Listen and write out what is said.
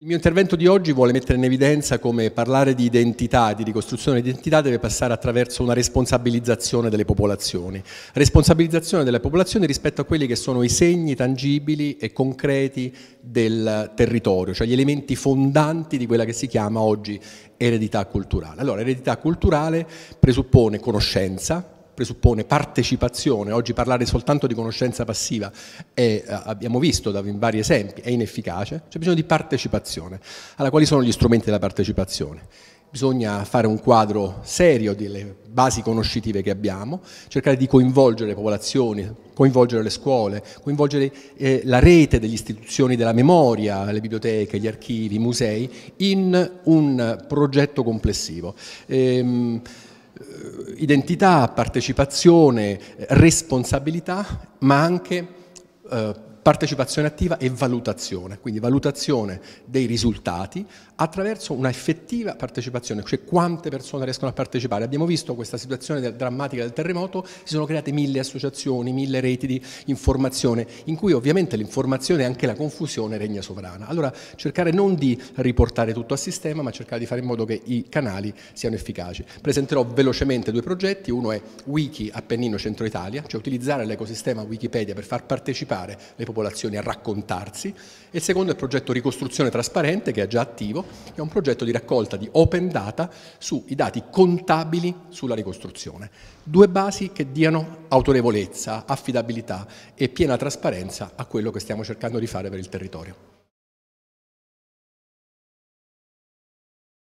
Il mio intervento di oggi vuole mettere in evidenza come parlare di identità, di ricostruzione di identità deve passare attraverso una responsabilizzazione delle popolazioni. Responsabilizzazione delle popolazioni rispetto a quelli che sono i segni tangibili e concreti del territorio, cioè gli elementi fondanti di quella che si chiama oggi eredità culturale. Allora, eredità culturale presuppone conoscenza, presuppone partecipazione, oggi parlare soltanto di conoscenza passiva è, eh, abbiamo visto da vari esempi, è inefficace, c'è bisogno di partecipazione. Allora quali sono gli strumenti della partecipazione? Bisogna fare un quadro serio delle basi conoscitive che abbiamo, cercare di coinvolgere le popolazioni, coinvolgere le scuole, coinvolgere eh, la rete delle istituzioni della memoria, le biblioteche, gli archivi, i musei, in un progetto complessivo. Ehm, eh, identità, partecipazione, eh, responsabilità, ma anche eh, partecipazione attiva e valutazione, quindi valutazione dei risultati attraverso una effettiva partecipazione, cioè quante persone riescono a partecipare. Abbiamo visto questa situazione del, drammatica del terremoto, si sono create mille associazioni, mille reti di informazione, in cui ovviamente l'informazione e anche la confusione regna sovrana. Allora cercare non di riportare tutto a sistema, ma cercare di fare in modo che i canali siano efficaci. Presenterò velocemente due progetti, uno è Wiki Appennino Centro Italia, cioè utilizzare l'ecosistema Wikipedia per far partecipare le popolazioni popolazioni a raccontarsi e il secondo è il progetto Ricostruzione Trasparente che è già attivo, che è un progetto di raccolta di open data sui dati contabili sulla ricostruzione. Due basi che diano autorevolezza, affidabilità e piena trasparenza a quello che stiamo cercando di fare per il territorio.